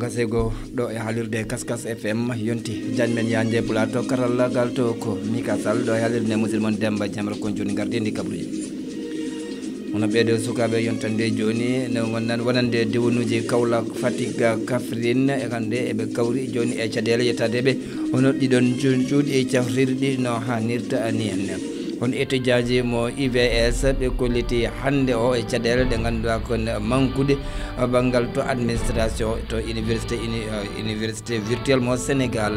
gasego ɗo e haalirde kaskas fm yonti janmen yande plateau karallagal to ko mika ɗo e haalirde mon demba jamra kon joni gardidi kabruji wono ɓeeɗo sukaɓe yontande joni no gonnan wonande diwanuji kawla fatiga kafrine e hande eɓe kawri joni e caɗele yettadeɓe hono ɗiɗon cuuɗi e cafrirɗi no hannirta ni henne kono étudiant ji mo ivs ɓe kolliti hannde o e caɗele ɗe ngannduɗa kone mankude e banngal to administration to université uni, uh, université virtuel mo sénégal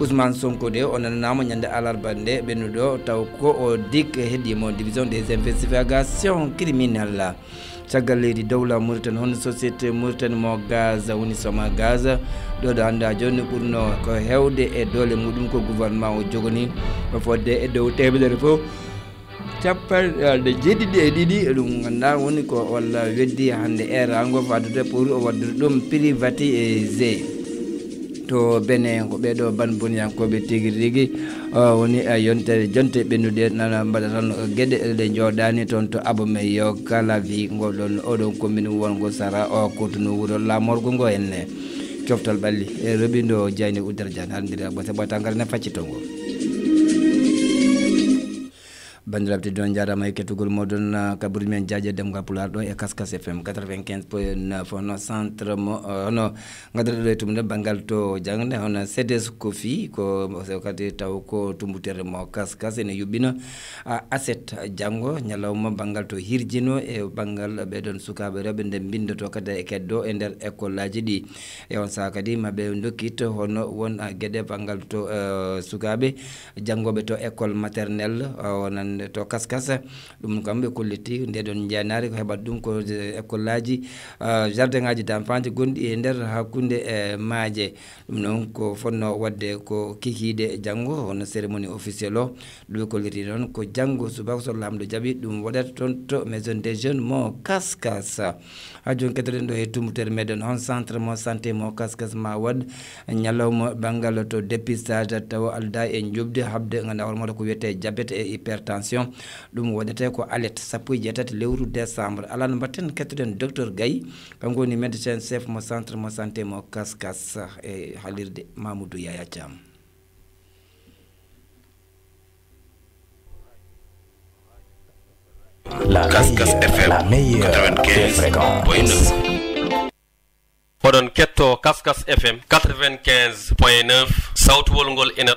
ousmane sonko de o nananamo ñande alarba nde ɓennuɗo taw ko o dik heeɗimo division des investigations criminelle caggal leydi dowla mauritanie honno société mauritanie mo gaz woni soma gaz ɗo ɗo hannde ha joni ɓurno ko hewde e doole muɗum ko gouvernement o jogani o fodde e dow temedere fof capanɗe jeeɗiɗi e ɗiɗi ɗum ganduɗa woni ko walla weddi hannde erago fadude pour o waddiri ɗum privati to bene ko ɓeɗo banbonyankoɓe tigui rigui woni a e, yontere jonte ɓennude nan mbaɗa tan e, gueɗe e, ɗe jooɗani toon to abame yo kala wi goɗon oɗon commune wongo sara o kotunu wuuro lamorgo ngo henne coftal ɓalli e reɓindo diayni udder diane andiri ɓoteɓo tangar ne facci to ngo bandiraɓe ɗon jarama e kettogol moɗon kabur men dem ga pular do e kaskas fm 95 fono centre mo eh, no gadata do tum ne bangal to jangde hono cds ko fi ko kadi taw ko tumbutere mo kaskas ene yuɓɓina aset janggo ñalawma bangal to hirjino e bangal banggal suka sukaɓe rewɓe nde bindoto kada e keddo e der école laaji di e on sa kadi mabbe ndokito hono won gede bangal to eh, jango janggoɓe to école maternelle wonan wonde to kaskasa ɗum kamɓe kolliti nde ɗon janari ko heɓat ɗum ko école e, aji ah, jardin ngaji d'enfant gonɗi e nder hakkunde e maaje ɗum noon ko fonno wadde ko kikiide e janngo hono cérémonie officiel o ɗum kolliti noon ko janngo subaka so lamɗo jaaɓi ɗum waɗata toon to maison des jeunes mo kaskas ha joni kedoɗen ɗo e tumbutere meɗen on centre mo santé mo kaskas ma waɗ ñalawma banggal to dépistage tawa alda e jobde habde ganda hoore moto ko wiyete diabéte e hypertension information ɗum waɗete ko alerte sappo e jeetati lewru décembre ala no mbatten kettoɗen docteur gayi kanko woni médecin chef mo centre mo santé mo kaskas e haalirde mamoudou yaya diam oɗon ketto kaskas fm 95 point 9 sawtu wol ngol ina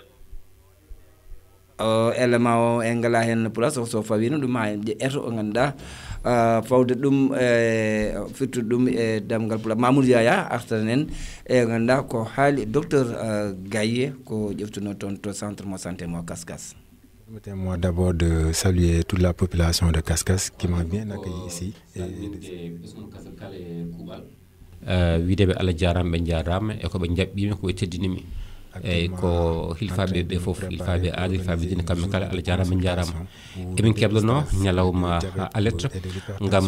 Eh, elema o engala hen place so fawino ɗum ha je eto nganda eh, fawde ɗum e eh, firtude e damgal pula mamoudou yaya artan e ganduɗa ko haali docteur gaye ko jeftuno toon to centre mo santé mo kaskas Permettez-moi d'abord de saluer toute la population de Cascas qui m'a bien accueilli ici. wideɓe allah jarama e koɓe jaɓɓimi koɓe teddinimi eyyi ko hilfaɓe ɓe foof hilfaɓe aada hilfaɓe dina kamɓe kala allah jarama en jarama emin keblano ñalawma alerte gam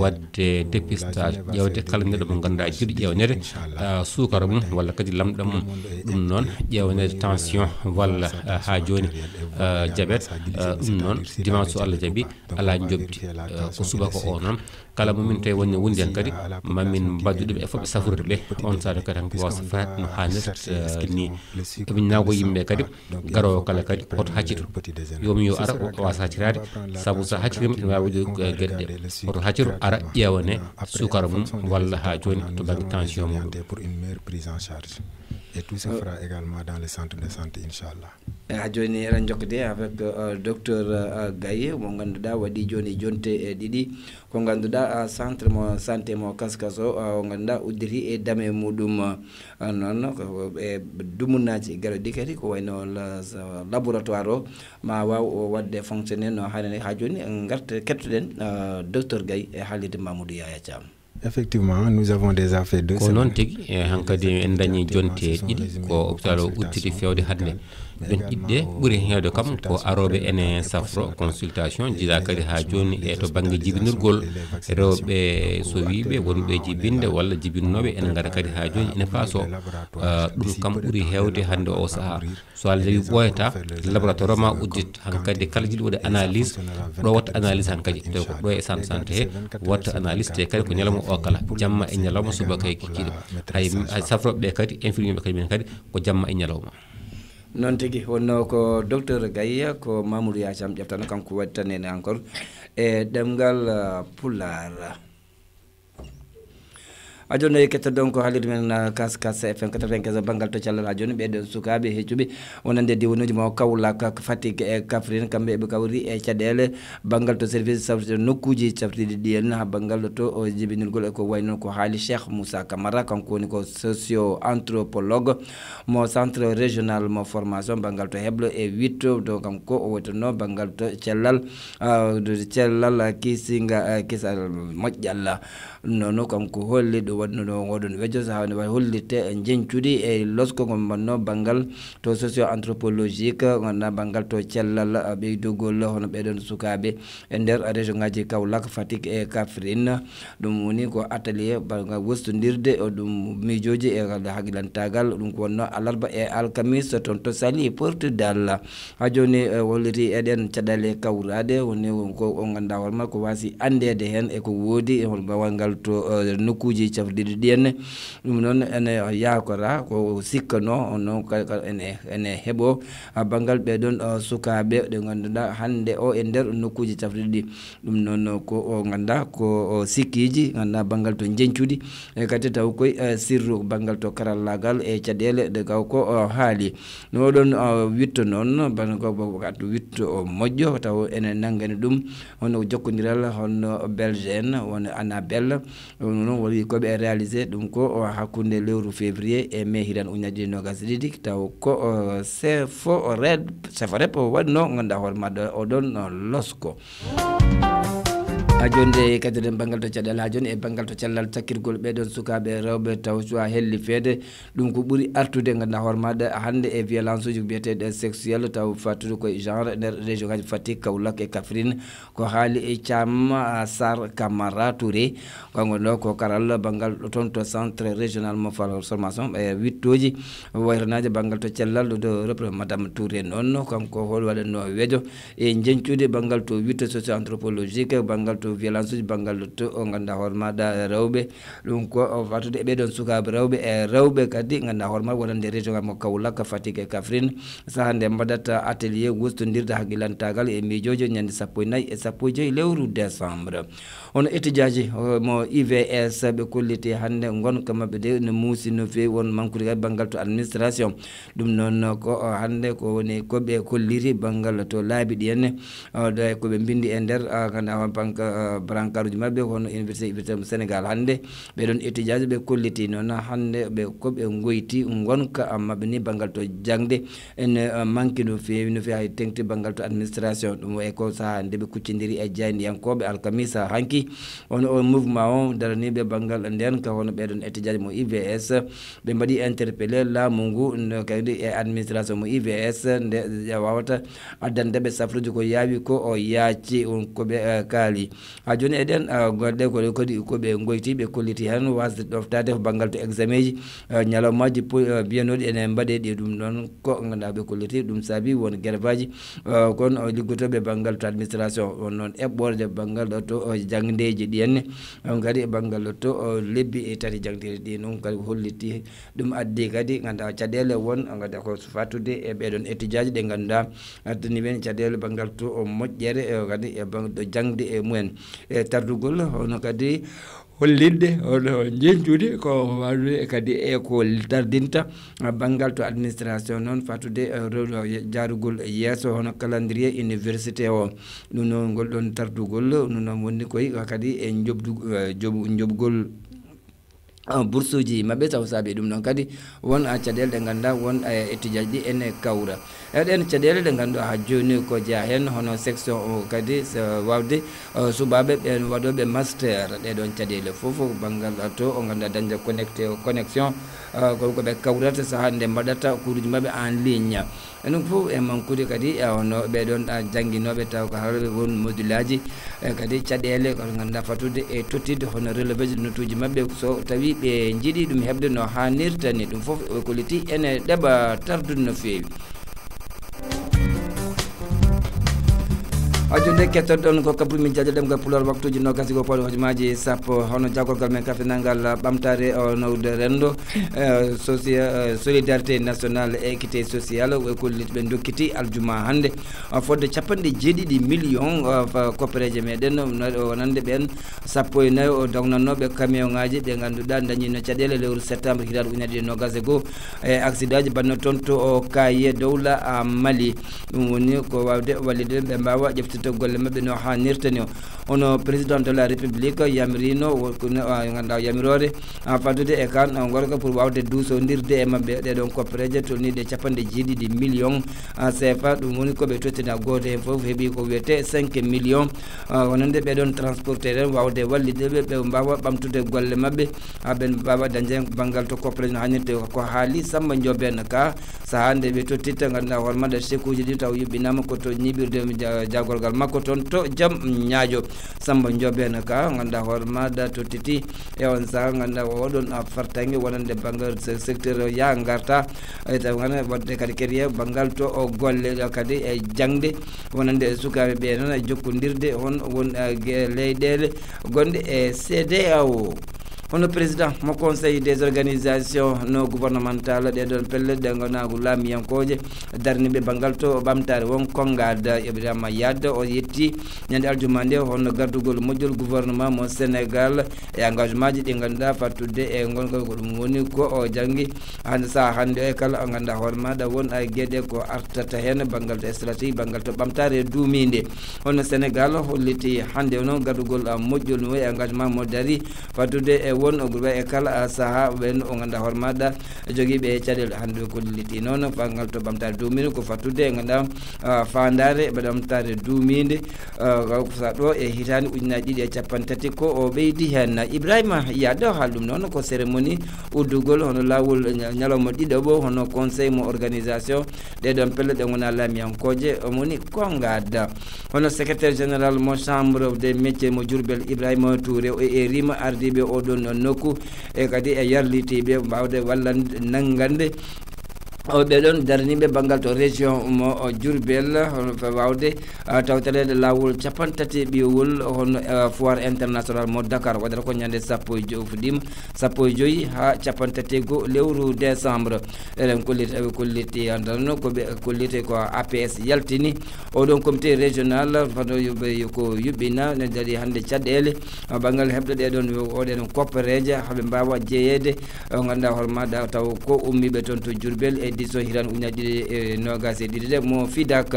wadde dépistage ƴewde kala neɗɗo mo ganduɗa jiiɗi ƴewnede sukara mum walla kadi lamɗam mum ɗum noon ƴewnede tension walla ha joni diabéte ɗum noon dimanche so allah jaaɓi ala jobdi ko subaka o noon kala momin tawi wonno wonde hen kadi mamin badduɗeɓe e foof ɓe safrude ɓe on saatu kadi tan wasa fat no hannirta euh, ni emin nawgo yimɓeɓe kadi garowo kala kadi oto haccito yomi yo ara wasa haccirade saabu sa haccirima ene wawi waɗi gueɗe ɗe oto hacciro ara ƴewane sukara mum walla ha joni to banggue tension muɗum Et tout se euh, fera également dans le centre de santé, Inch'Allah. ha joni eɗen jokkode avec euh, docteur euh, gaye mo ganduɗa Wadi joni jonte Didi, e ɗiɗi ko ganduɗa centre de santé mo kaskas o o ganduɗa uddiri e dame muɗum noon e dumunaji garoɗi kadi ko wayno laboratoire ma waw wadde fonctionné no hanani ha joni garde, kettoɗen docteur gaye et Halid mamoudou yaya effectivement nous avons des affaires de ko noon tigi eh, hankkadi en dañi jonte ɗiɗi ko hôpital o ɓuttiɗi fewde hatnde ɓen ƴiɗɗe ɓuri heewde kam ko aroɓe ene safro consultation jiɗa kadi ha joni e to banggue jibinirgol rewɓe so wiɓe wonɓe jibinde walla jibinnoɓe ene gara kadi ha joni ene faaso ɗum kam ɓuuri heewde hande o saaha so a lewi ɓoyata laboratoire ma uddit hankkadi kala jiɗi waɗi analyse ɗo watta analyse hankkadi te ko ɗo e cent santé he watta analyse te kadi ko ñalawma o kala jamma e ñalawma subakay kikkiɗo hay safroɓeɓe kadi infirmiɓe kadi ɓen kadi ko jamma e ñalawma noon tigi wonno ko docteur gayya ko mamoudou yajam ƴeftano kanko waɗi tan en encore e ɗemgal euh, pullar ajono e kettodon ko haalirde men kas kas fm 95 banggal to callal ha joni ɓeɗen sukaɓe heccuɓe wonande diwanuji ma kawlak fatik e eh, kafrine kamɓe ɓe kawri e eh, caɗele banggal to service safrde nokkuji safride ɗi ha banggal to oh, jibinirgol eko way noon ko haali cheikh moussa camara kanko woni ko socio anthropologue mo centre régional mo formation banggal to heblo e eh, witto do kanko o oh, wotonno banggal to cellal ah, cellal ah, kisinga ah, kisal moƴƴal nono kanko holli ɗo waɗino oɗon wejjo saha wawi hollirte e uh, jencuɗi e losko gon mbanno banggal to socio anthropologique ganduɗa banggal to cellal ɓeydogol uh, hono ɓeɗon sukaɓe e nder région ngaji kawlak fatik e eh, kafrine ɗum woni ko atelier banggal wostodirde ɗum miijoji e eh, hagillantagal ɗum ko wonno alarba e eh, alkamis toon to sali portudal ha joni holliti eɗen caɗale kawrade woni ko on ganduɗa hoorema ko wasi andede hen eko woodi e hol ngal to nokkuji caf tafdididienne ɗum noon ene yakora ko sikkano onon ene hebo banggal ɓeɗon sukaɓe ɗe ganduɗa hande o e nder nokkuji tafdiɗi ɗum noon ko o ganda ko sikkiji ganduɗa banggal to jencuɗi e kadi taw koye sirru banggal to karallagal e caɗele ɗe gaw ko haali no oɗon witto noon bankoto witto o moƴƴo taw ene nangani ɗum hono jokkodiral hono belge en woni anabel noon woni koɓe réalisé ɗum ko hakunde lewru février e mai hiran ujunaji nogas ɗiɗi taw ko sefo red sefo rep waɗino ganduɗa hoore maɗa oɗon losko hajonde kadi ɗen banggal to caɗele hajonde e bangal to cellal takkirgol ɓeɗon sukaɓe rewɓe taw suwa helli feede ɗum ko ɓuuri artude ganduɗa hoore maɗa hande e violence uji biyeteɗe sexuel taw fattude koye genre nder région ngaji fatik kawlak e kafrine ko haali e cam sar camara touré gongonɗo ko karalla banggal toon to centre régional mo formation e wittoji waytanaje banggal to cellal ɗo repre madame touré noon kanko hol waɗanno weejo e jencude banggal to witte socio anthropologique banggal to to violence uji banggal to o ganda hoore maɗa rewɓe ɗum ko wattude e ɓeɗon sukaɓe rewɓe e rewɓe kadi ganda hoore maɓe wonande région ngam kawlaka fatik e kafrin saaha nde mbaɗata atelier wustodirde haqillantagal e miijoji ñande sappo e nayyi e sappo e joyi lewru décembre hono étudiant ji mo ivs ɓe kolliti hannde gonka maɓɓe de ne muusi no fewi won mankudigal banggal to administration ɗum noon ko hannde ko woni koɓe kolliri banggal to laabi ɗi henne ɗo e koɓe mbindi e nder kadi awa bank brancar uji maɓɓe hono université e université sénégal hannde ɓeɗon étudiant ji ɓe kolliti noon hannde ɓe koɓe goyti gonka maɓɓe ni banggal to jangde ene manki no fewi no fewi hay tengti banggal to administration ɗum e ko saaha nde ɓe kuccidiri e jeyndiyankoɓe alkamisa hanki haqqi on o mouvement o daraniɓe bangal nden ka hono ɓeɗon étudiant mo ivs ɓe mbaɗi interpellé laamu ngu kadi e, e administration mo ivs e nde wawata addandeɓe safruji ko yaawi ko o yaaci koɓe eh, kaali ha joni eɗen eh, golle ko kadi koɓe goytiɓe kolliti hen wasde ɗoftade bangal to examen eh, ji ñalomaji biyanoɗi ene mbaɗe ɗi ɗum non ko ganduɗa be kolliti ɗum saabi won gervaji kon liggotoɓe bangal to administration on noon e bangal banggal to jangge jangdeji ɗi on kadi oh, e banggal lotto lebbi e tati e jangdeji ɗi noon kadi holliti ɗum addi kadi ganda caɗele won ganda ko fattude e ɓeɗon étudiaji ɗe ganduɗa addani ɓen caɗele bangal to o moƴƴere kadi e, e bangɗo jangde e muen e tardugol hono kadi hollidde oɗo jencude ko wawde kadi e ko dardinta banggal to administration noon fatude e rewɗo jarugol yesso hono calendrier université o ɗum noon gol ɗon tardugol ɗum noon wonni koye kadi e joɓdu e joɓgol Ah, bourse uji maɓɓe saw saabi ɗum noon kadi won caɗele ɗe ngannduɗa won étudiaji ɗi e ene kawra eɗen caɗele ɗe ngannduɗa ha joni ko jeeya heen hono section o kadi wawde subaɓe ɓen waɗoɓe master ɗeɗon caɗele fof banggal to o ngannduɗa dañde connecté connexion ah, koɓe kawrata saaha nde mbaɗata kuruji maɓɓe en ligne enen fof e mankude kadi ono ɓe ɗon ah, jangguinoɓe taw ko hawroɓe won module aji eh, kadi caɗele koto ganduɗa fatude e eh, tottidde hono relevé ji notuji mabɓe so tawi ɓe eh, jiiɗi ɗum hebde no hannirta ni ɗum fof ko liti ene ɗeɓa tardude no feewi ƴunde kettoɗon ko kabrumi jadiaɗem ga pulor waktuji gasi go poɗe hojomaji sappo hono jagorgal men kafe nangal ɓamtare o nawde rendo eh, eh, solidarité nationale eh, équité sociale ko ɓe dokkiti aljuma hannde fodde capanɗe jeeɗiɗi million copareje meɗen wonande ɓen sappo e nayyi o dognannoɓe camion ŋaji ɓe ganduɗa dañino caɗele lewru septembre hitade unaɗi e nogas e goho e accident ji banno toon to kaye dowla ah, mali ɗum woni ko wawde wallide ɓe mbawa ƴeftude to golle maɓɓe no hannirta ni o hono président de la république yamirino ah, ganduɗa yamirore fadude ah, e kan ah, gorko pour wawde duusodirde e maɓɓe ɗeɗon koppereje tolniɗe capanɗe jeeɗiɗi million cfa ɗum woni koɓe tottina goto hen fof heeɓi ko wiyete 5 million wonande ɓeɗon transporteur en wawde wallide ɓe ɓe mbawa ɓamtude golle maɓɓe haɓen mbawa dañde bangal to koppereje no hannirte ko haali samba joben ka saha nde ɓe tottitta ganduɗa hoore maɗa sekuji ɗi taw yuɓɓinama koto ñiɓirde jagolgal caggal makko toon to jam ñaajo samba joɓen ka ganduɗa hoore da to titi e on saaha ganduɗa oɗon fartangue wonande banggal secteur ya garta e ta gana wadde kadi kadi e banggal to golle kadi e jangde wonande sukaɓe ɓe noon jokkodirde hon won leyɗele gonɗe e cda hono président mo conseil des organisations no de don pelle ɗe gonagu laamiyankoje darniɓe bangal to ɓamtare won kongada ibrahima yad o yetti nyande aljumande nde hono gardugol modjol gouvernement mo senegal e engagement di ɗi ganduɗa fattude e ngonga ko dum woni ko o jangi hande sa hande e kala o ganduɗa hoore maɗa won gueɗe ko artata hen bangal to stratégie bangal to ɓamtare duumide hono holliti hande o gardugol modjol no e engagement mo dari fattude e won o gurɓe e kala saaha ɓen o ganduɗa hoore maɗa e joguiɓe caɗele hande ko lelliti noon fangal to ɓamtare duumide ko fattude e ganduɗa fandare ɓamtare dumide sa ɗo e hitande ujunaji ɗiɗi e capan tati ko o ɓeydi hen ibrahima yaɗo haal ɗum noon ko cérémonie uddugol hono lawol ñalawma ɗiɗo ɓo hono conseil mo organisation ɗeɗon pelle ɗe gona laamiyankoje omoni kongada hono secrétaire général mo chambre des métiers mo jurbel ibrahima touré e, e rima ardiɓe oɗon on nokku e kadi e yarlitiɓe mbawde wallan nanggande oɗe ɗon daraniɓe banggal to région mo jurbel hono wawde tawtorede lawol capan tati ɓiwol hono foire international mo dakar waɗata ko ñande sappo e joyi fuɗɗima sappo e joyi ha capan tati e lewru décembre eɗen kolliti eɓe kolliti andan koɓe kolliti ko aps yaltini oɗon comité régional fano yoɓe ko yuɓɓina ne daɗi hande caɗɗele banggal heɓɗo ɗeɗon oɗen koppereje haaɓe mbawa jeeyede ganduɗa hoore maɗa taw ko ummiɓe toon to jurbel e dizo hiran uñajiri e no e ɗiɗiɗe mo fidak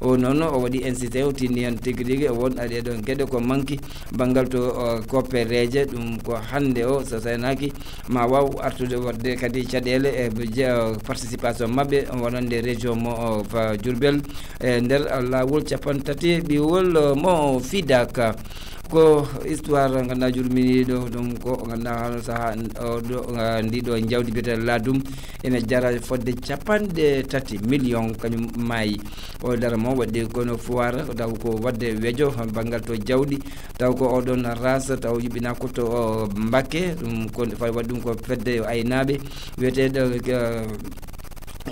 o noon o wadi incité o tin yan tigui o won don gede ko manki bangal to pereje dum ko hande o so tawnaki ma waw artude wadde kadi caɗele e participation mabɓe wonande région mo jurbel e nder lawol capan tati wol mo fidak ko histoire ganduɗa jurmini ɗo ɗon ko ganduɗa hano saaha oɗo ndi ɗo jawdi mbiyetel laadum ene jara fodde capanɗe tati million kañum maayi o dara mo waɗɗi kono foir taw ko wadde weejo banggal to jawɗi taw ko oɗon rase taw yuɓɓina kotto mbakke ɗum ko fawi waɗi ɗum ko fedde aynaɓe wiyeteɗo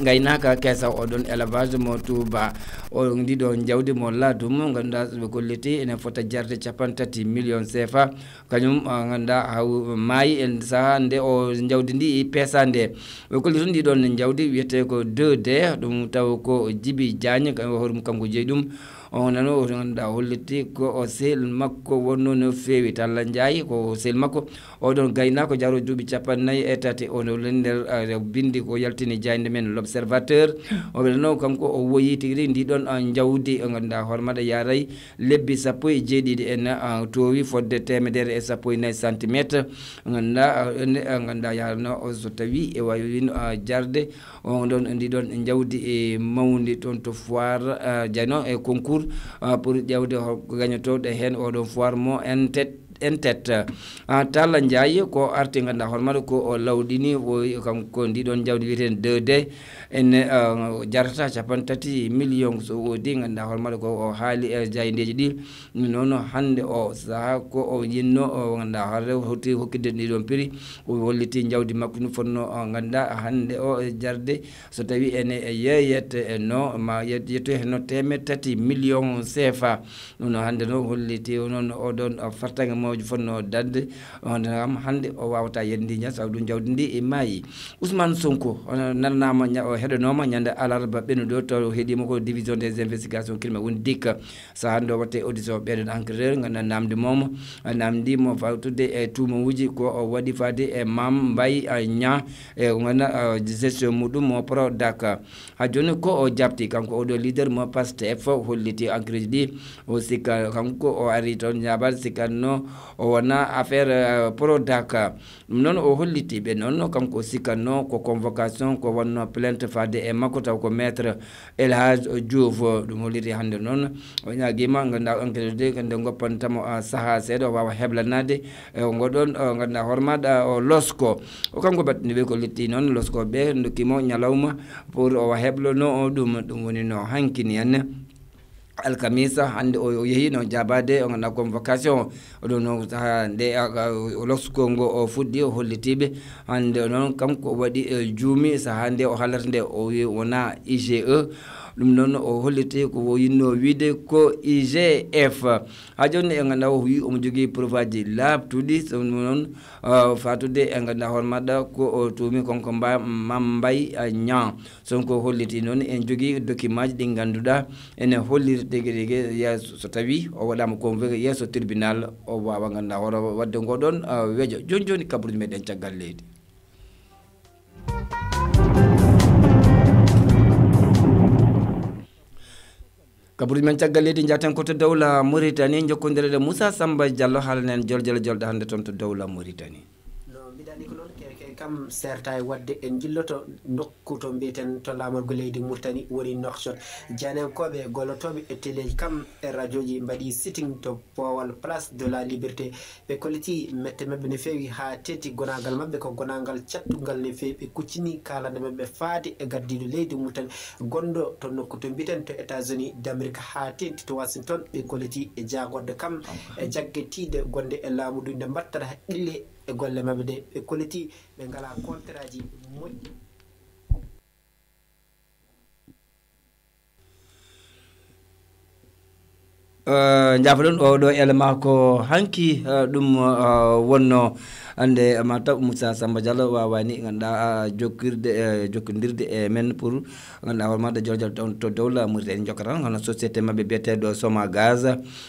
gaynaka kesa oɗon élevage mo touba oɗon ɗiɗon jawdi mo laadum ganduɗa ɓe kolliti ene fota jarde capan tati million cfa kañum ah, ganduɗa haw maayi en saaha nde o jawdi ndi peesa nde ɓe kolli toon ɗiɗon jawdi wiyete ko 2 d ɗum taw ko djibi diagne hoɗum kanko jeeyi ɗum on nano oto ganduɗa holliti ko o sehl makko wonno no fewi talla jaayi ko sehl makko oɗon gayna ko jaro duuɓi capannayyi e tati ono lender e bindi ko yaltini jayde men l' observateur o wilano kanko o woyi tigi rigi ndiɗon e jawdi e o ganduɗa hormaɗa yaray lebbi sappo e jeeɗiɗi en towi fodde temedere e sappo e nayyi centimétre ganduɗa ganduɗa yarano so tawi e wawino jarde oɗon ndiɗon jawdi e mawdi toon to foir jayno e concours pour ƴewde ho gañotoɗo hen oɗon foir mo en tet en tet eh, talla ndiaye ko arti ganduɗa hoore maɗa ko o lawɗini kam ko ndiɗon jawdi wiyeten 2d en eh, jarata capan tati million so wodi ganduɗa hoore maɗa ko o haali e eh, jayideji ɗi noon hande o saaha ko o yinno ganduɗa hoore hoti hokkide ɗiɗon prix o wolliti jawdi makko no fonno ganduɗa hande o jarde so tawi ene yeeyet no ma yetto heno temed tati million cfa ɗum no hande no holliti noon oɗon fartaga mo moƴo fonno dadde hono kam hannde o wawata yendi ña sawdu ɗum jawdi ndi e maayi ousmane sonko nananama o heɗanoma ñande alarba ɓennuɗo to heeɗima ko division des investigations crime woni dikka sa hannde o watte audition ɓeɗen enquêteur ganda namde momo namdi mo fawtude e eh, tuma uji ko o waɗi fade e eh, mam mbayi ña eh, e ganda gestion muɗum mo pro daka ha joni ko o jabti kanko oɗo leader mo pastef holliti enquête ji ɗi o sikka kanko o ari toon ñabat sikkanno o wona affaire euh, prodac ɗum euh, noon o hollitiɓe noon kanko sikkanno ko convocation ko wonno plainte fade e makko taw ko maître elhaj diouf ɗum holliti hannde noon o ñaguima ganduɗa enquête de kadi goppantamo euh, saaha seeɗa e, o wawa heblanade o goɗon ganduɗa hoore maɗa o losko o kanko battiniɓe ko litti noon ɓe dokkimo ñalawma pour o heblono ɗum ɗum woni no hankini henna alkamisa hande o oh, oh, yehi yehino jabade o oh, ganda uh, uh, convocation oɗon hande lorsque ngo o fuɗɗi o hollitiɓe hande noon kanko waɗi uh, juumi saha nde o hallata nde o wi wona ige ɗum noon o holliti ko yinno wiide ko igf ha joni e ganduɗa o wi omo jogui preuve aji labtuɗi ɗum noon uh, fatude e ganduɗa hoore maɗa ko o tumi mba mambay son uh, sonko holliti noon en jogui document ji ɗi ganduɗa ene hollir tigui rigui so tawi o waɗama convoqué yesso tribunal o wawa ganduɗa hoore wadde ngoɗon uh, wejo joni joni kabruji meɗen caggal leydi kaɓurmen caggal leydi jaten koto dowla mauritanie jokkodirede moussa samba diallo jol joljole jolɗo hannde toon to dowla mauritanie kam serta e wadde en jilloto dokkuto mbiten to laamorgo leydi murtani woni noxshot janenkoɓe golotoɓe e téléji kam e radio ji mbaɗi sitting to powal place de la liberté ɓe kolliti mette mabɓe no fewi ha tetti gonagal mabɓe ko gonagal cattugal no fewi ɓe kuccini kalande mabɓe faade e gardiɗo leydi murtani gonɗo to nokku to mbiten to états unis d' amérique ha tetti to washington ɓe kolliti e jagodde kam e jaggetide gonde e laamu ɗu nde mbattata ille e golle maɓe ɗe ɓe colliti ɓe ngala contrat ji moƴƴi o oɗo ele ko hanki ɗum wonno hande mataw moussa samba diallo wawani ganduɗa jokkirde jokkodirde e men pour ganduɗa hoore maɗa jolajal toon to dow lamurde en jokkata hono société mabɓe biyeteɗo soma gaz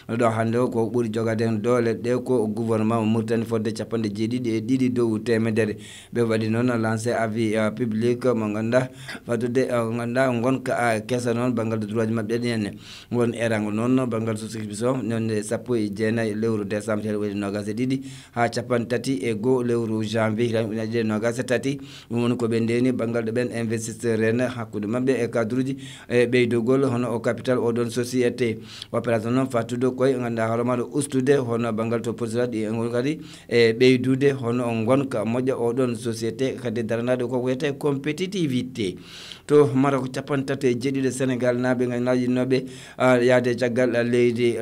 ɗo hande o ko ɓuuri jogade hen doole ɗe ko gouvernement mauritanie fodde capanɗe jeeɗiɗi e ɗiɗi dow temedere ɓe waɗi noon lancé avis eh, public mo ganduɗa fatude eh, ganduɗa gonka eh, kesa noon banggal droit ji mabɓe ɗen henne won erangol noon banggal tusikibison none sappo e jeenayi lewru décembre hel waɗi nogas e ɗiɗi ha capanɗe tati e goho lewru janvier hilan ujunaji nogas e tati ɗum ko koɓe ndeni banggal ɗo ɓen investisseur rene hakkude mabɓe e cadre uji e ɓeydogol hono o capital oɗon société opération noon fattude koye ganduɗa hoore maɗa ustude hono bangal to procédure ɗi e ɓeydude hono gonka moƴƴa oɗon société kadi daranade ko wiyete compétitivité to marok capantato e jeɗiɗo sénégal naaɓe gaynajinoɓe yaade caggal leydi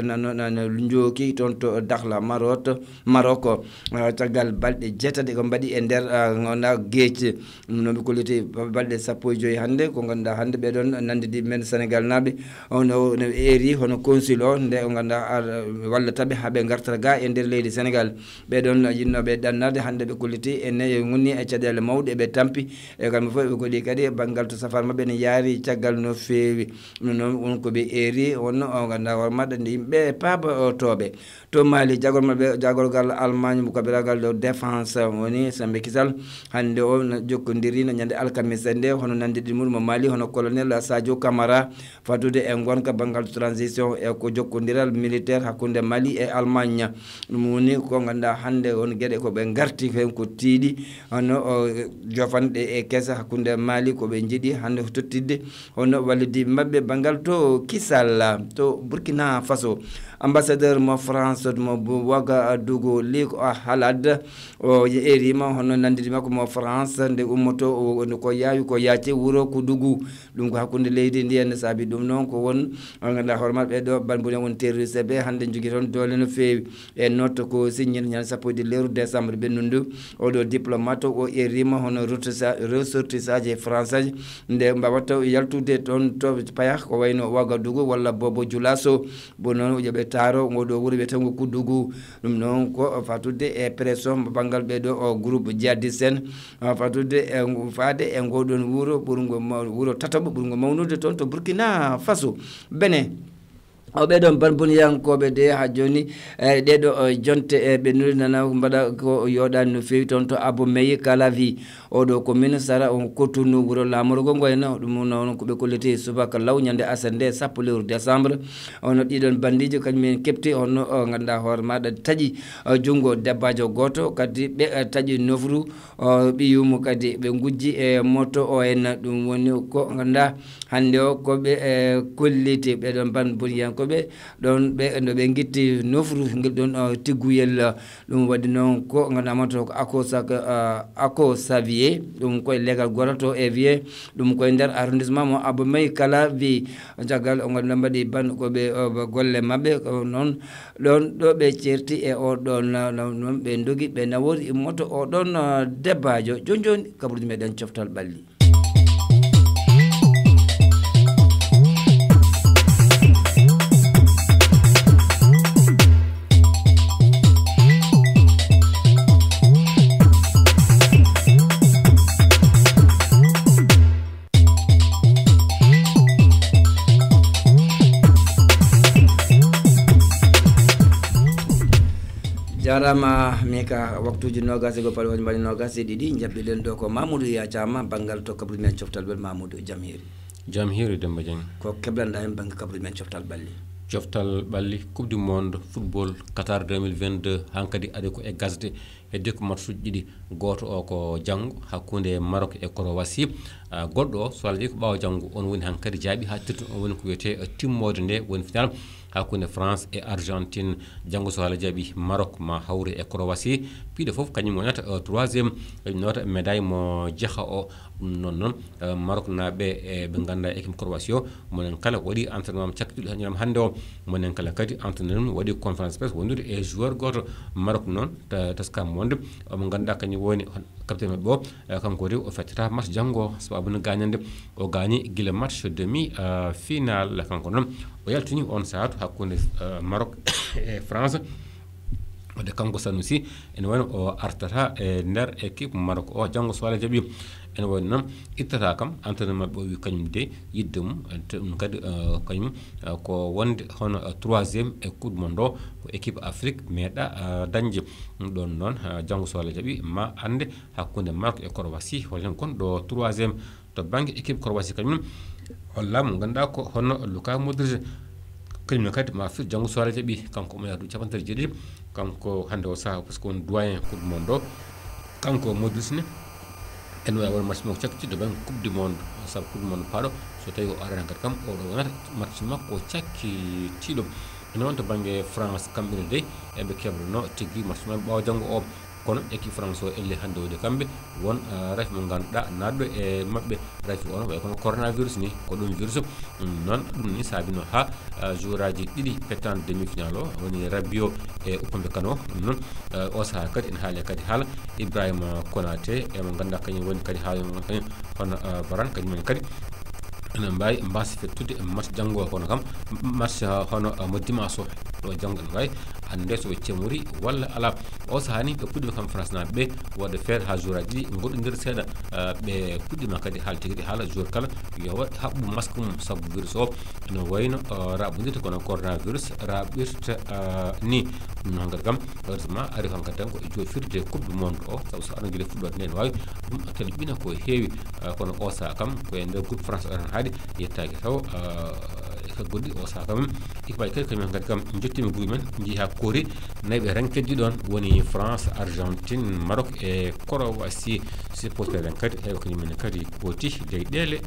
jooki toon to dakhla marot maroc caggal balɗe jeetati ko mbaɗi e nder gona gecci noɓe kolliti balɗe sappo e joyi hannde ko ngannduɗa hannde ɓeɗon nandidi men sénégal naaɓe onono eri hono consul o nde o ngannduɗa walla taɓe haaɓe gartata ga e nder leydi sénégal ɓeɗon yinnoɓe ɗannade hannde ɓe kolliti ene gonni e caɗele mawɗe ɓe tampi e kamɓe fof ɓe goɗi kadi e banggal to safa nafaare maɓɓe ne yaari caggal no feewi ɗum noon wonko ɓe eri wonno o ganda hoore be papa yimɓe tobe to mali jagol maɓɓe jagolgal allemagne mo kabiragal do defense woni sambe kisal hannde o jokkodiri no nyande alkamisa nde hono nandiɗi mum mo mali hono colonel sadio camara fatude e gonka bangal transition e ko jokkondiral militaire hakunde mali e almagne ɗum woni ko ganda hannde won ko be ngarti fen ko tiiɗi hono jofanɗe e kessa hakunde mali ko be jidi hannde ko tottidde hono wallidiɓe maɓɓe banggal to kisal to burkina faso ambassadeur mo france mo waga dugo lik o halad o Irima hono nandirima ko mo france nde ummoto ko yawi ko yaati wuro ko dugu dum ko hakkunde leydi ndi en saabi dum non ko won ganduɗa hormat maɓɓe ɗo balbune won terroriste be hande jogui ton dole no feewi e note ko signin ñande sapo e di lewru décembre o do diplomate o erima hono ressortisse je france nde mbawatta yaltude ton to paya ko wayno dugu walla bobo julaso bonon o jabe taro ngodo wuri wuro wiyetengo kudugu ɗum noon ko fatude e eh, pression bangal banggal ɓeɗo o oh, groupe jadisen en eh, fatude e eh, faade e ngodon wuro ɓurgo wuro tataɓo ɓurgo mawnude toon to burkina faso bene o ɓeɗon bambuniyankoɓe de ha joni eyyi ɗeɗo e jonte e ɓe nuri nana mbaɗa ko yoɗani no fewi toon to abou mey kala wi oɗo ko ministre o kottunu wuuro lamorgo goyna ɗum noon koɓe kolliti subaka law ñande asen nde sappo lewru décembre ono ɗiɗon bandiji kañumen kebti honno ganduɗa hoore maɗa taaƴi e junggo debbajo goto kadi ɓe e taaƴi nofru o ɓiyumo kadi ɓe gujji e moto o henna ɗum woni ko ganduɗa hande o koɓe kolliti ɓeɗon banbuniyanko ɓe ɗon ɓe no ɓe guitti nofru gel ɗon uh, tigguyel uh, ɗum waɗi noon ko gandama to ko acosak uh, aco savier ɗum koye legal gorato e wiye ɗum koye nder arrondissement mo abou may kala wi jaggal o gandu mbaɗi banɗu koɓe golle mabɓe noon ɗon ɗo ɓe certi e oɗon noon ɓe dogui ɓe nawori moto oɗon debbajo joni joni kabaruji meɗen coftal ɓalli jarama mika waktuji nogas ego paɗi waji mbaɗi nogas e ɗiɗi jabɓiɗen ɗo ko mamoudou yacama banggal to kabru men coftal ɓel mamoudou jaam hiiri jaam hiiri demba dieng ko keblanɗa hen banggue kabru men coftal ɓalli coftal ɓalli coupe du monde football qatar 2022 hankkadi aɗa ko e gasde heddi ko matsuji ɗiɗi goto o ko janggo hakkude marok e, e crowasi ah, goɗɗo o so alaƴi ko ɓawa janggo on woni hankkadi jaaɓi ha tirtu on woni ko wiyete timmode nde woni final hakkunde france et argentine janngo so haala jaabi maroc ma hawre e croatie piide fof kañum wonata euh, troisiéme ɗum nowata médaille mo jaha o ɗum noon noon euh, marok naaɓe euh, ɓe ganduɗa équipe croatie o monen kala waɗi entraînement cakkiɗo ñam hannde o monen kala kadi entraînement waɗi conférence presse wondude e joueur goto marok noon taskam monde euh, omo ganduɗa kañum woni capitaine maɓɓe o kanko woni o feccata match janngo sababu no gañande o gañi guila match demi final kanko noon o yaltini on saatu hakkude marok e france wadde kanko sanusi ene wayno o artata e nder équipe marok o janngo so jaaɓi ene wonno ittata kam entraînement wi kañum de yidde mum ɗum kadi eh, kañum eh, ko wonde hono eh, troisiéme e kuɗe mon ɗo ko équipe afrique meeɗa dañde ɗum ɗon noon janggo so allah jaaɓi ma ande hakkunde maroc e croatie holen kon ɗo troisiéme to banggue équipe croatie kañum hollama mo ganduɗa ko hono luka modric kañumne kadi ma fir janggo so allah jaaɓi kanko omo yaadu capantati jeeɗiɗi kanko hande o saaha par ce que won doyen kuɗe mon ɗo kanko modric ne en wawi wala match chak ci to coupe du monde sa coupe du monde paro so tay o arani kadi kam oɗo wonata match ci do noon to bangé france kamɓene e be keɓrano tigui match maɓe ɓawa o kono équipe france o elli hannde wode kamɓe won euh, rafi mo ngannduɗa natɗo e maɓɓe rafi on way kono coronavirus ni ko ɗum virus mm, noon ɗum ni saabino ha euh, jour aji ɗiɗi pettan demi final o woni rabbi o e uppamɓe kano ɗum noon euh, o saaha kadi en haale kadi haala ibrahima konate emo ngannduɗa kañum woni kadi haalaon e kañum hono varane kañumen kadi ene mbawi mbasi fettude match janggo kono e kam match hono mo dimanche o ɗo janggo ene wawi hannde so ɓe cemori walla ala o sahani ɓe puɗɗima kam naɓe ɓe waɗa feere ha jour aji ɗi goɗɗodiri seeɗa ɓe eh, puɗɗima kadi haal tigui haala jour kala yo waɗ haɓɓu masque mum saabu virus o ene wayno eh, raɓodirta kono coronavirus raɓirta eh, ni ɗum noon kadi kam heureusement ari kam kadi tan ko e jofirde coupe du monde o saabu so aɗa guila fuɗɗode nde ne wawi ɗum talɓina ko heewi kono o saaha kam koye nder groupe france o tan haaɗi yettaki taw ha goɗɗi o saaha kam équipe aji kadi kañumen kam jottimi guuɓe men jeehi ha koori nayɓe tan keddi ɗon woni france argentine maroc e croatie supporter en kadi eɓe kañumen kadi kooti leyɗele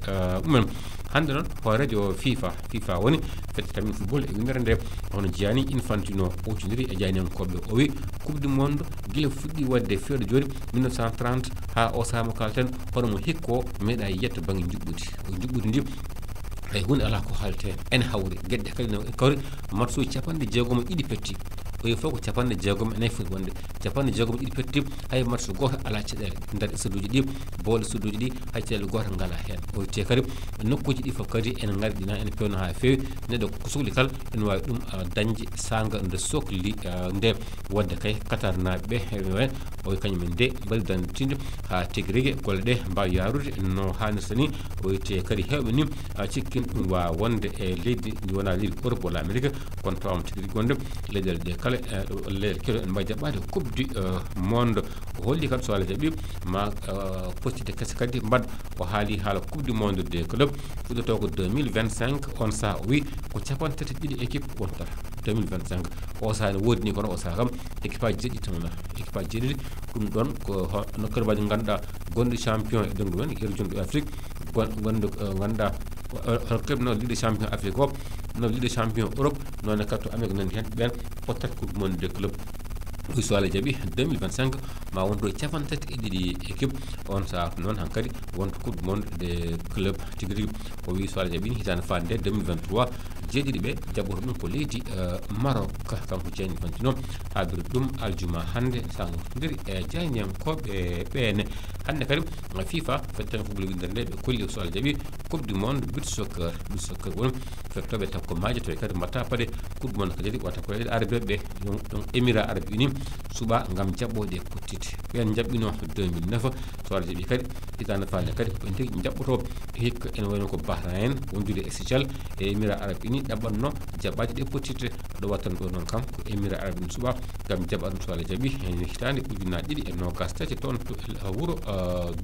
ɗumen hannde noon hoorejo o fifa fifa woni fedde tamin football e winnere nde hono jiyani infantino ɓocodiri e jaynenkoɓe o wi coupe du monde guila fuɗɗi wadde feere joni 1930 ha o saha kalten hono mo hikko meeɗa yetta banggue juɓɓudi juɓɓudi ndi hay hunde ala ko haalte en hawre gueɗɗe kadi no kawri marsuji capanɗe jeegomo ɗiɗi petti oyi fof ko capanɗe jeegom enayi foti wonde capanɗe jeegom ɗiɗi petti hay marché goto ala caɗele nder suduji ɗi boole suduji ɗi hay caɗele goto ngala hen oyi te kadi nokkuji ɗi foof kadi ene gardina ene pewno ha fewi neɗɗo ko sohli kala ene wawi ɗum dañde sanga nde sohli nde wadde kay qatar naɓeɓe o kañumen de ballidantinde ha tigi rigui golle ɗe mbawa yarude no hannirta ni o yite kadi hewɓe ni cikkin ɗum wa wonde e leydi ndi wona leydi europe walla amérique kono tawama tigi gonde wonde leyɗele ɗe kala leyɗele keɗo ene mbawi jaɓɓade du monde o holli kam so allah jaaɓi ma poccide kese kadi mbad o haali haala du monde de club fuɗoto ko 2025 on saaha o wi ko capantati ɗiɗi équipe wontata 2025 osa no wodi ni kono osa kam équipage jeɗɗi tan wona équipage jeɗiɗi ɗum ɗon ko nokkere mbaji ganduɗa gonɗi champion e ɓengdu men e jonɗo afrique gonɗo ganduɗa hokkirɓe no liɗe champion afrique o no liɗe champion europe nonne katto amérique nani hen ɓen pottat ko monde des clubs so allah jaaɓi 2025 ma wonto capan tati e ɗiɗi équipe on sahatu noon hankkadi wonto coupe du monde de club tigui rigui o wi so allah jaaɓini hitande fande 2023 jeeɗiɗi ɓe jaɓoto ɗum ko leydi euh, maroc kanko jeyni fanti noon haabirde ɗum aljuma hannde sa gotodiri e jayniyankoɓe ɓeene hannde kadi fifa fettan fo ɓolowinder nde ɓe kolli e so allah jaaɓi coupe du monde but soccer but soccer won fettoɓe takko maji tawi kadi mbatta paɗe coupe du monde kadi wata koɗe arabi ɓe ɗon émirat arabe uni suuɓa gam jaɓɓoɗe kottite ɓen jaɓɓino 2009 so allah jaaɓi kadi hitande fande kadi koɓen tigui jaɓɓotoɓe hikka ene wayno ko bahrain wondude exigel e, e émirat arabe uni ɗaɓɓanno jaɓɓaji ɗe pottite ɗo wattan ɗo noon kam ko émirat arabe uni suuɓa gam jaɓɓa ɗum so allah jaaɓi hitande ujunnaji ɗiɗi e nogas tati toon to wuuro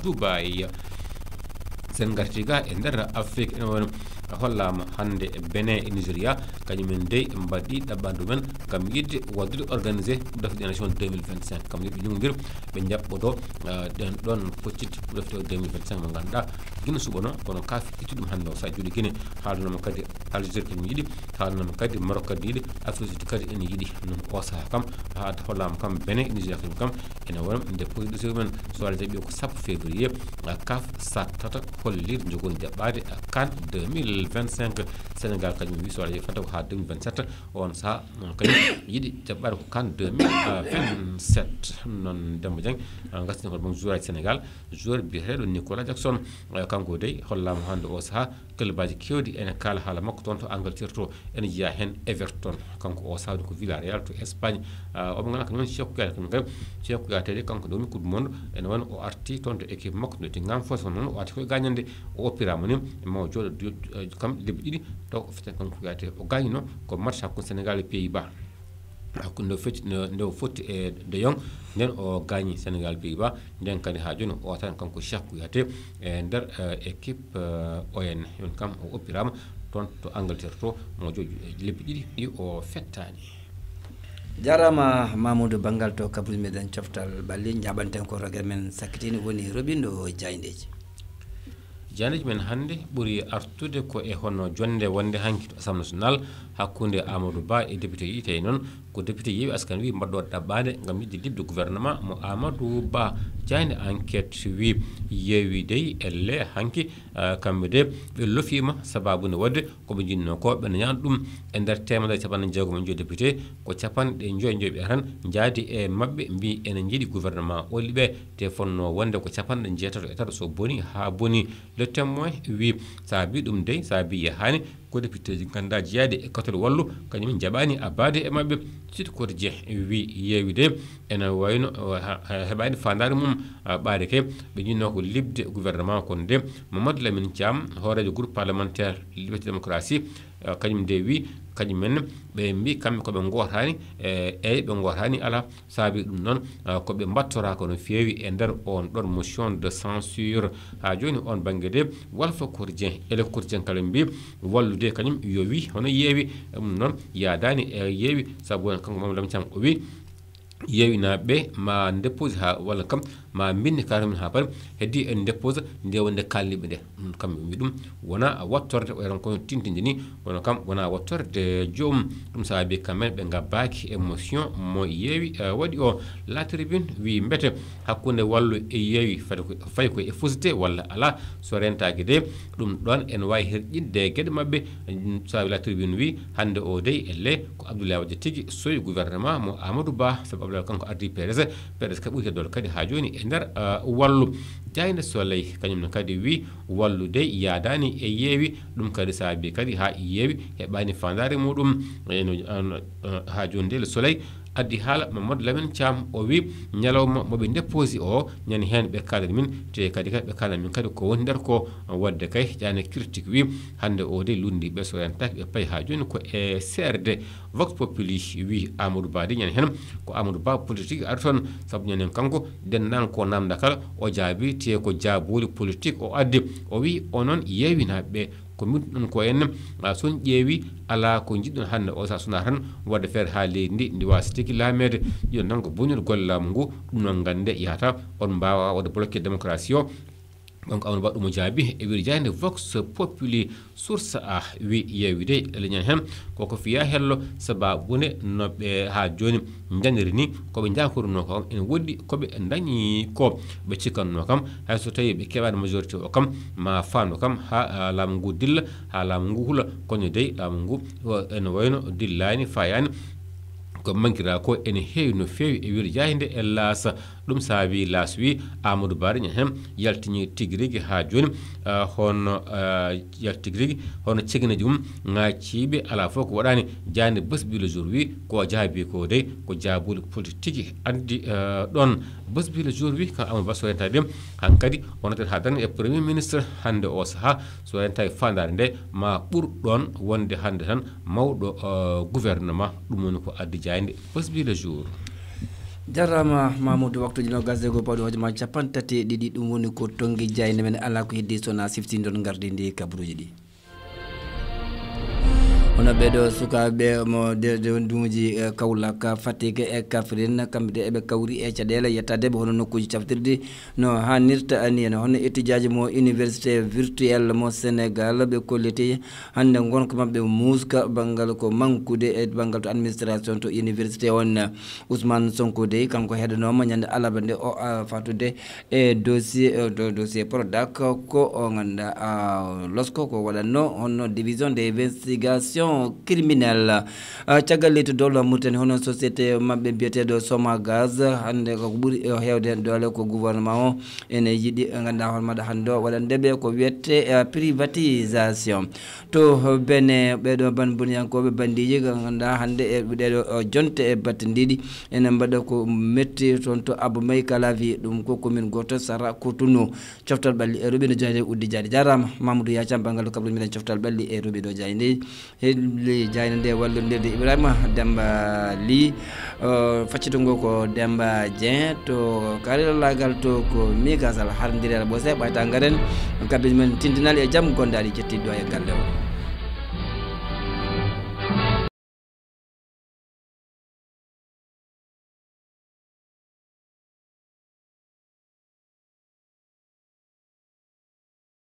dubai sen gartiga e Afrika. hollama hande benin e nigéria kañumen dey e mbaɗɗi ɗaɓɓandu men kam yidde waddude organisé pour defde nation 2025 kam yoɓe jungdir ɓe jabɓoto ɗen ɗon poccit pour defte 2025 mo ganduɗa guine subono kono kaafi itti ɗum hande o sa juuɗe guine haalanama kadi algérie kañum yiiɗi haalanama kadi maroc kadi yiiɗi afrique kadi ene yiiɗi ɗum o saaha kam haade hollama kam benin e nigéria kañum kam ene wona nde posiɗo men so ala jaɓi ko sappo février kaf sattata hollirde jogoni jaɓɓade kan 2000 2025 Senegal kañum wi so ha 2027 on saaha kañum yiɗi jaɓɓade ko kan 2027 non demba dieng gasni koto bon joueur aji sénégal joueur biyeteɗo nicolas jackson kanko dey hollama hande o saaha clubaji kewɗi ene kaala haala makko toon to angleterre to ene jiya hen everton kanko o saaha ko villarreal to espagne omo ganda kañum cekkugade kañum kadi cekkugade kanko ɗomi coupe du monde ene wona o arti toon to équipe makko nottingham fos non o arti koye gañande o oppirama ni ma kono kam lebbi ɗiɗi taw o feten kanko ko o gañi noon ko match hakkude sénégal e pays bas nde foti nde foti e de yong nden o gañi sénégal pays bas nden kadi ha joni o tan kanko cheikh kouyate e nder équipe on yon kam o oppirama toon to angleterre to mo jogi lebbi ɗiɗi ɗi o fettani jarama mamadou bangal to kabul meɗen coftal ɓalli jaɓanten ko rogue men sakkitini woni robindo jayndeji janaji men hannde ɓuri artude ko e hono jonde wonde hanki to assemble national hakkunde amadou ba e député yi tawi noon ko député yewi askan wi mbaddo ɗaɓɓade gam yidde libde gouvernement mo amadou ba jaani enquête wi yewi dey elle hanki uh, kamɓe de ɓe lofima sababude wadde koɓe jinno ko ɓene ñana ɗum e nder temedere capanɗe jeegom en joyi député ko capanɗe joyi joyi ɓe tan jaadi e mabɓe mbi ene jiiɗi gouvernement olli ɓe te fonno wonde ko capanɗe jeetato e tata so boni ha boni le témoin wi saabi ɗum dey saabi yahani ko député ji ganduɗa jeeyade e kotel wallu kañum en jaɓani abade e mabɓe siti koto jeeh wi yewide ene wayno heɓani fandare mum ɓaade ke ɓe jinno ko libde gouvernement kon de mamadou lamine thiam hoorejo groupe parlementaire liberté démocratie kañum nde wi men ɓe mbi kamɓe koɓe gotani eyyi ɓe gotani ala saabi ɗum noon koɓe mbattora ko no fewi e nder on ɗon motion de censure ha joni on banggue de walfa courdien ele courdien kala mbi wallude kañum yo wi hono yeewi ɗum noon yadani e yeewi saabu won kanko mamalamcam o wi yewinaɓeɓe ma déposé ha walla kam ma binde kaare mumen ha paari heddi en dépose nde wonde kalniɓe nde ɗum mm, kam mi wi ɗum wona wattorde oyaran kono tintinde ni kono kam wona wattorde jomum ɗum saababi kam men ɓe gabbaki émotion mo yeewi e waɗi o la tribune wi mbete hakkunde wallu e yeewi fayi koye e fusité walla ala so rentaki de ɗum ɗon en wawi herƴinde gueɗe mabɓe saabi la tribune wi hande o dey elle ko abdoulaye wadde tigui soyi gouvernement mo amadou ba saabu abdoulaye kanko ardi pds pds ka ɓuri heddol kadi ha joni e ci ndar eh, diayna soley kañumne kadi wi wallude yadani e yewi ɗum kadi saabi kadi ha yewi heɓani fandare muɗum eno ha joni ndele soley addi haala mamadou lamen thiam o wi ñalawma moɓe deposi o ñani hen ɓe kalani min te kadi kadi ɓe kalani min kadi ko woni nder ko wadde kay ƴane critique wi hande o de lundi ɓe soyantaki ɓe paayi ha joni ko e serde vox populi wi amadou badi ñani hen ko amadou ba politique ar toon saabu ñanen kanko dennan ko namda kala o jaabi t wiyete ko jaboli politique o addi o wi onon yewinaɓeɓe ko mbinɗuɗon ko en son ƴeewi ala ko jiɗɗon hannde o sa sona tan wadde feere ha leydi ndi ndi wasa tigui laamede ɗiɗon tan ko bonnude golle laamu ngu ɗum noon gande yahata on mbawa wadde bloqué démocratie o donc amadou baɗɗumo jaabi e wir jaade vox populi source a wi yewide leñan hen koko fiya hello sababude noɓe ha joni jandiri ni koɓe jakorino kam ene woɗɗi koɓe dañi ko ɓe cikkanno kam hayso tawi ɓe keɓani majorité o kam ma fano kam ha laamu ngu dilla ha laamu ngu huula kono dey laamu ngu ene wayno dillani fayani ko mankira ko ene heewi no feewi e wiro jaahinde e laasa ɗum saabi laas wi amadou barigna hen yaltini tigui rigui ha joni hono yalti tigui rigui hono ceginaji mum gaciɓe ala fof ko waɗani jande basbilo jour wi ko jaabi ko de ko jaabule politique andi ɗon basbilo jour wi ko amadou ba so wenta ɓe hankkadi onoter ha darde e premier ministre hande o saaha so wenta e fandare nde ma ɓuur ɗon wonde hande tan mawɗo gouvernement ɗum woni ko addi jaa yaynde posbi le jour jarama mamoudou waktuji no gasde go paɗo hojoma capantati ɗiɗi ɗum woni ko tonggue diayde men ala ko heddi sona siftidon gardi ndi kabruji ɗi hono ɓeɗo sukaɓeɓe mo dededuji kawlak fatigue e, e kafrine kamɓeɗe eɓe kawri e caɗele yettadeɓe hono nokkuji caftirde no hannirta ani ene hono ittijaji mo université virtuel mo sénégal ɓe kolliti hande gonko mabɓe muska banggal ko mankude e banggal to administration to université on ousmane sonkode kanko heɗanoma ñande alaba nde o fatude e dossier e do dossier prodac ko ganda lorsque ko waɗanno honno division des investigation organisation criminel euh, caggal leydi dowla mauritanie hono société maɓɓe mbiyeteɗo soma gaz hande koko ɓuuri e hewde hen doole ko gouvernement o ene yiiɗi e ganduɗa hoore maɗa hande o waɗandeɓe ko wiyete euh, privatisation to bene ɓeɗo ban boniyankoɓe bandiji ganduɗa hande e ɗeɗo euh, jonte e battidiɗi ene mbaɗa ko metti toon to aboumay kalavi ɗum ko commune goto sara cotuno coftal ɓalli e roɓino jaydi uddi diadi jarama mamadou yacam banggal kabrumiɗen coftal ɓalli e roɓiɗo jaydi leydi jayna nde wallondirde ibrahima demba li faccitungo ko demba dien to karillagal to ko migasal hardirel ɓose ɓayta garen kabbeji men tintinal e jaam gondaɗi jettiɗo e galle